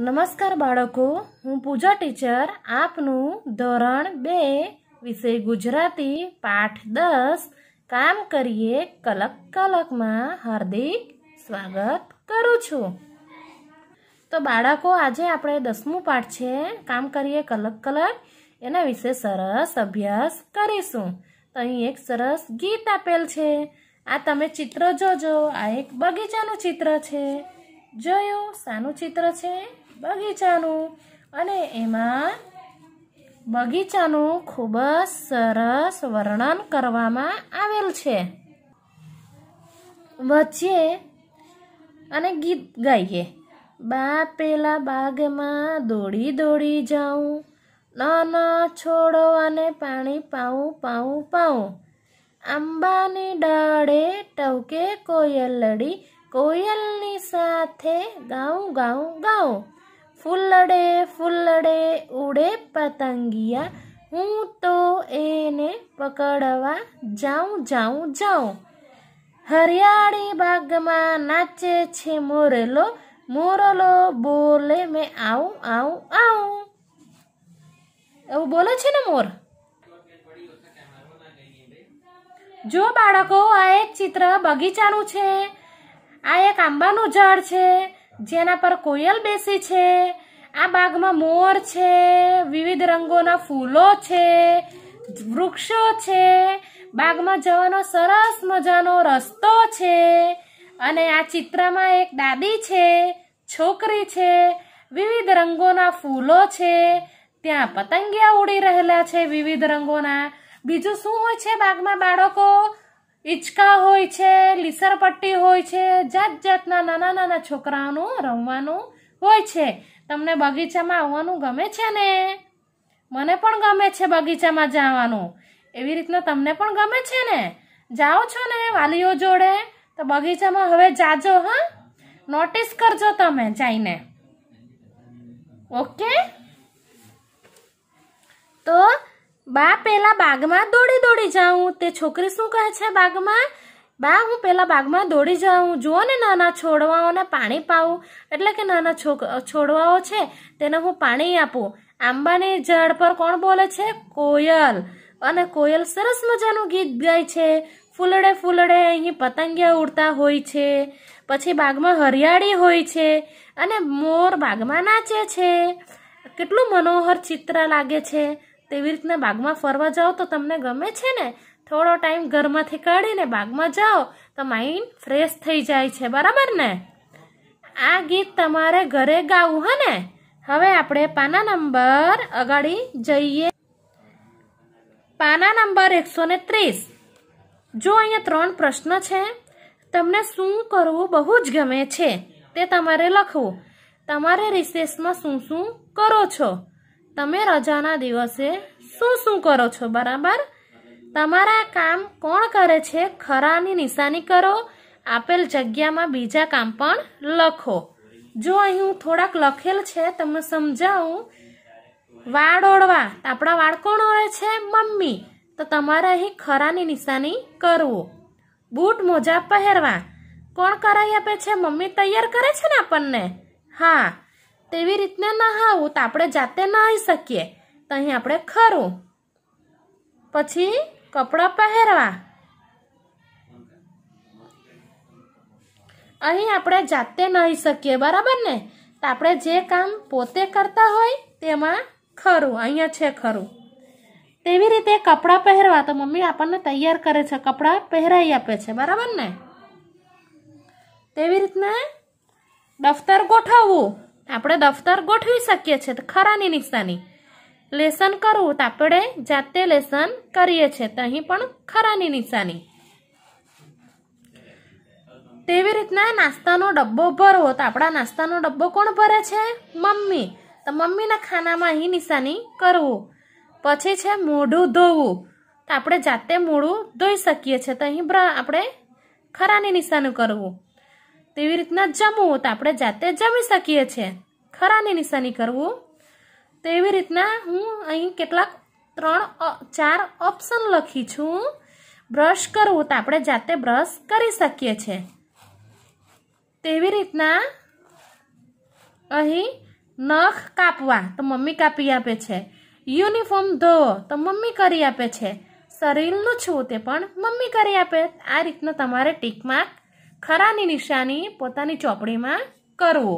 નમસ્કાર બાળકો હું પૂજા ટીચર આપનું ધોરણ બે વિશે ગુજરાતી પાઠ દસ કામ કરીએ કલક કલકમાં હાર્દિક સ્વાગત કરું છું તો બાળકો આજે આપણે દસમું પાઠ છે કામ કરીએ કલક કલક એના વિશે સરસ અભ્યાસ કરીશું તો અહીં એક સરસ ગીત આપેલ છે આ તમે ચિત્ર જોજો આ એક બગીચાનું ચિત્ર છે જોયું શાનું ચિત્ર છે બગીચાનું અને એમાં બગીચાનું ખૂબ જ સરસ વર્ણન કરવામાં આવેલ છે વચ્ચે અને ગીત ગાઈએ બા પેલા બાગમાં દોડી દોડી જાઉં ન છોડો અને પાણી પાઉં પાઉં પાઉં આંબાની ડાળે ટવકે કોયલડી કોયલની સાથે ગાઉં ગાઉં ગાઉં ફૂલડે ફૂલડે ઉડે પતંગિયા હું તો એને પકડવા જાઉં જાઉં જાઉં હરિયાળી બાગમાં નાચે છે મોરેલો મોરલો બોલે મેં આવું આવું આવું એવું બોલે છે ને મોર જો બાળકો આ એક ચિત્ર બગીચાનું છે આ એક આંબાનું ઝાડ છે જેના પર કોયલ બેસી છે આ બાગમાં મોર છે વિવિધ રંગોના ફૂલો છે વૃક્ષો છે બાગમાં જવાનો સરસ મજાનો રસ્તો છે અને આ ચિત્રમાં એક દાદી છે છોકરી છે વિવિધ રંગોના ફૂલો છે ત્યાં પતંગિયા ઉડી રહેલા છે વિવિધ રંગોના બીજું શું હોય છે બાગમાં બાળકો હિંચકા હોય છે લીસરપટ્ટી હોય છે જાત જાતના નાના નાના છોકરાઓનું રમવાનું હોય છે તમને બગીચામાં આવવાનું ગમે છે ને મને પણ ગમે છે બગીચામાં જવાનું એવી રીતના તમને પણ ગમે છે ને જાઓ છો ને વાલીઓ જોડે તો બગીચામાં હવે જાજો હા નોટિસ કરજો તમે જઈને ઓકે તો બા પેલા બાગમાં દોડી દોડી જાઉં તે છોકરી શું કહે છે બાગમાં બા હું પેલા બાગમાં દોડી જાઉં જુઓ ને નાના છોડવાઓને પાણી પાઉં એટલે કે નાના છોડવાઓ છે તેને હું પાણી આપું આંબાની ઝાડ પર કોણ બોલે છે કોયલ અને કોયલ સરસ મજાનું ગીત ગાય છે ફૂલડે ફૂલડે અહીં પતંગિયા ઉડતા હોય છે પછી બાગમાં હરિયાળી હોય છે અને મોર બાગમાં નાચે છે કેટલું મનોહર ચિત્ર લાગે છે તેવી રીતના બાગમાં ફરવા જાઓ તો તમને ગમે છે ને થોડો ટાઈમ ઘરમાંથી કાઢીને બાગમાં જાઓ તો માઇન્ડ ફ્રેશ થઈ જાય છે બરાબર ને આ ગીત તમારે ઘરે ગાવું હે ને હવે આપણે પાના નંબર અગાડી જઈએ પાના નંબર એકસો ને ત્રીસ જો અહીંયા ત્રણ પ્રશ્ન છે તમને શું કરવું બહુ જ ગમે છે તે તમારે લખવું તમારે રિસેસમાં શું શું કરો છો તમે રજાના દિવસે શું શું કરો છો બરાબર તમારા કામ કોણ કરે છે ખરાની નિશાની કરો આપેલ જગ્યામાં બીજા કામ પણ લખો જો અહીં હું થોડાક લખેલ છે તમને સમજાવું વાળ ઓળવા આપણા વાળ કોણ ઓળે છે મમ્મી તો તમારે અહીં ખરાની નિશાની કરવો બૂટ મોજા પહેરવા કોણ કરાવી આપે છે મમ્મી તૈયાર કરે છે ને આપણને હા તેવી રીતના નહાવું તો આપણે જાતે નહાઈ શકીએ તો અહીં આપણે ખરું પછી કપડાં પહેરવા અહીં આપણે જાતે નહીં શકીએ બરાબર ને તો આપણે જે કામ પોતે કરતા હોય તેમાં ખરું અહીંયા છે ખરું તેવી રીતે કપડાં પહેરવા તો મમ્મી આપણને તૈયાર કરે છે કપડાં પહેરાવી આપે છે બરાબર ને તેવી રીતના દફતર ગોઠવવું આપણે દફતર ગોઠવી શકીએ છીએ તો ખરાની નિશાની લેસન કરવું તો આપણે જાતે લેસન કરીએ છીએ તો અહીં પણ ખરાની નિશાની તેવી રીતના નાસ્તાનો ડબ્બો ભરવો તો આપણા નાસ્તાનો ડબ્બો કોણ ભરે છે મમ્મી તો મમ્મીના ખાનામાં અહીં નિશાની કરવું પછી છે મોઢું ધોવું તો આપણે જાતે મોઢું ધોઈ શકીએ છીએ તો અહીં આપણે ખરાની નિશાનું કરવું તેવી રીતના જમવું તો આપણે જાતે જમી શકીએ છીએ ખરાની નિશાની કરવું તેવી રીતના હું અહીં કેટલાક ત્રણ ચાર ઓપ્શન લખી છું બ્રશ કરવું તો આપણે જાતે બ્રશ કરી શકીએ છીએ તેવી રીતના અહીં નખ કાપવા તો મમ્મી કાપી આપે છે યુનિફોર્મ ધોવો તો મમ્મી કરી આપે છે શરીરનું છું તે પણ મમ્મી કરી આપે આ રીતના તમારે ટીક માર્ક ખરાની નિશાની પોતાની ચોપડીમાં કરવો